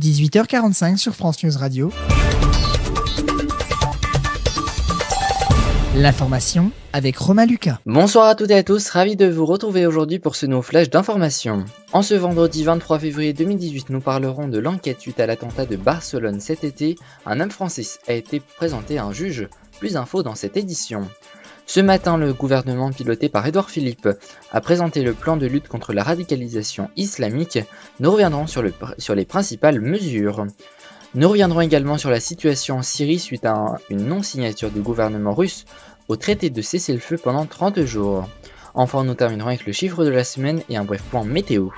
18h45 sur France News Radio. L'information avec Romain Lucas. Bonsoir à toutes et à tous, ravi de vous retrouver aujourd'hui pour ce nouveau flash d'information. En ce vendredi 23 février 2018, nous parlerons de l'enquête suite à l'attentat de Barcelone cet été. Un homme français a été présenté à un juge. Plus info dans cette édition. Ce matin, le gouvernement piloté par Édouard Philippe a présenté le plan de lutte contre la radicalisation islamique. Nous reviendrons sur, les principales mesures. Nous reviendrons également sur la situation en Syrie suite à une non-signature du gouvernement russe au traité de cessez-le-feu pendant 30 jours. Enfin, nous terminerons avec le chiffre de la semaine et un bref point météo.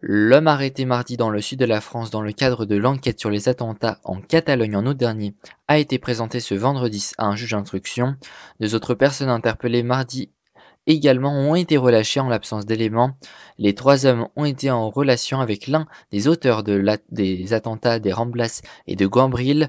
L'homme arrêté mardi dans le sud de la France dans le cadre de l'enquête sur les attentats en Catalogne en août dernier a été présenté ce vendredi à un juge d'instruction. Deux autres personnes interpellées mardi également ont été relâchées en l'absence d'éléments. Les trois hommes ont été en relation avec l'un des auteurs des attentats des Ramblas et de Gambril,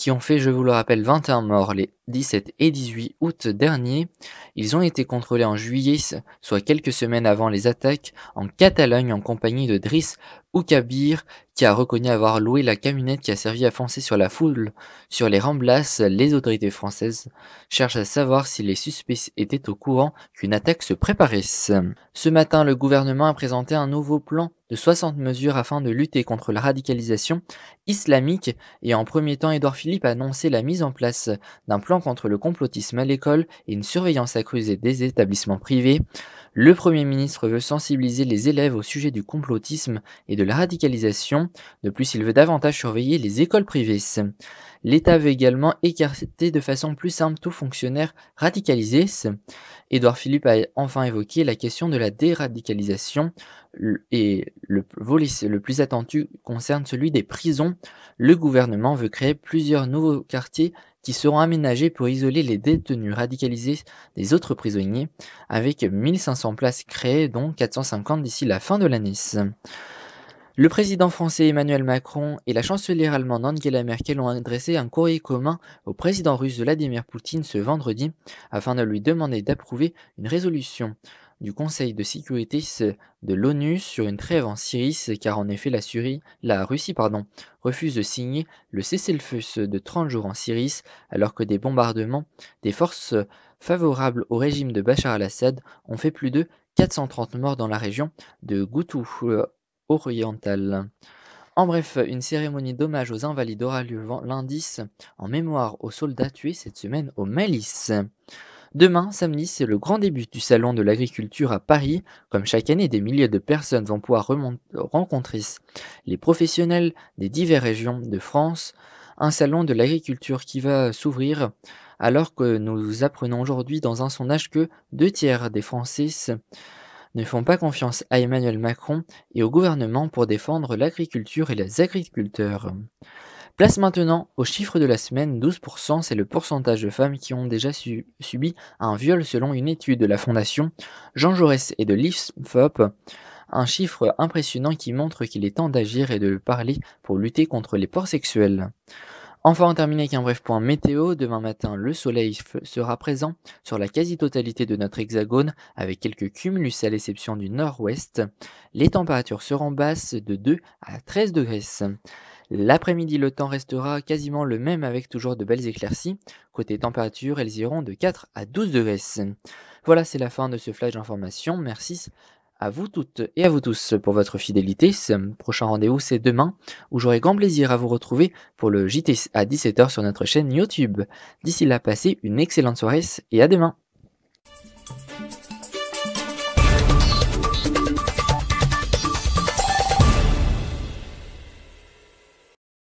qui ont fait, je vous le rappelle, 21 morts les 17 et 18 août dernier. Ils ont été contrôlés en juillet, soit quelques semaines avant les attaques, en Catalogne en compagnie de Driss Oukabir, qui a reconnu avoir loué la camionnette qui a servi à foncer sur la foule. Sur les Ramblas, les autorités françaises cherchent à savoir si les suspects étaient au courant qu'une attaque se préparait. Ce matin, le gouvernement a présenté un nouveau plan de 60 mesures afin de lutter contre la radicalisation islamique et en premier temps Édouard Philippe a annoncé la mise en place d'un plan contre le complotisme à l'école et une surveillance accrue des établissements privés. Le Premier ministre veut sensibiliser les élèves au sujet du complotisme et de la radicalisation. De plus, il veut davantage surveiller les écoles privées. L'État veut également écarter de façon plus simple tout fonctionnaire radicalisé. Édouard Philippe a enfin évoqué la question de la déradicalisation et le le plus attendu concerne celui des prisons. Le gouvernement veut créer plusieurs nouveaux quartiers qui seront aménagés pour isoler les détenus radicalisés des autres prisonniers, avec 1500 places créées, dont 450 d'ici la fin de l'année. Le président français Emmanuel Macron et la chancelière allemande Angela Merkel ont adressé un courrier commun au président russe Vladimir Poutine ce vendredi afin de lui demander d'approuver une résolution du Conseil de sécurité de l'ONU sur une trêve en Syrie, car en effet la, Syrie, la Russie pardon, refuse de signer le cessez-le-feu de 30 jours en Syrie, alors que des bombardements des forces favorables au régime de Bachar al-Assad ont fait plus de 430 morts dans la région de Goutouf euh, orientale. En bref, une cérémonie d'hommage aux invalides aura lieu lundi en mémoire aux soldats tués cette semaine au Malice. Demain, samedi, c'est le grand début du Salon de l'agriculture à Paris. Comme chaque année, des milliers de personnes vont pouvoir rencontrer les professionnels des diverses régions de France. Un salon de l'agriculture qui va s'ouvrir alors que nous apprenons aujourd'hui dans un sondage que deux tiers des Français ne font pas confiance à Emmanuel Macron et au gouvernement pour défendre l'agriculture et les agriculteurs. Place maintenant au chiffre de la semaine, 12%, c'est le pourcentage de femmes qui ont déjà subi un viol selon une étude de la Fondation Jean Jaurès et de l'IFSFOP. un chiffre impressionnant qui montre qu'il est temps d'agir et de parler pour lutter contre les ports sexuels. Enfin, on termine avec un bref point météo. Demain matin, le soleil sera présent sur la quasi-totalité de notre hexagone, avec quelques cumulus à l'exception du nord-ouest. Les températures seront basses de 2 à 13 degrés. L'après-midi, le temps restera quasiment le même avec toujours de belles éclaircies. Côté température, elles iront de 4 à 12 degrés. Voilà, c'est la fin de ce flash d'information. Merci à vous toutes et à vous tous pour votre fidélité. Ce prochain rendez-vous, c'est demain, où j'aurai grand plaisir à vous retrouver pour le JT à 17h sur notre chaîne YouTube. D'ici là, passez une excellente soirée et à demain.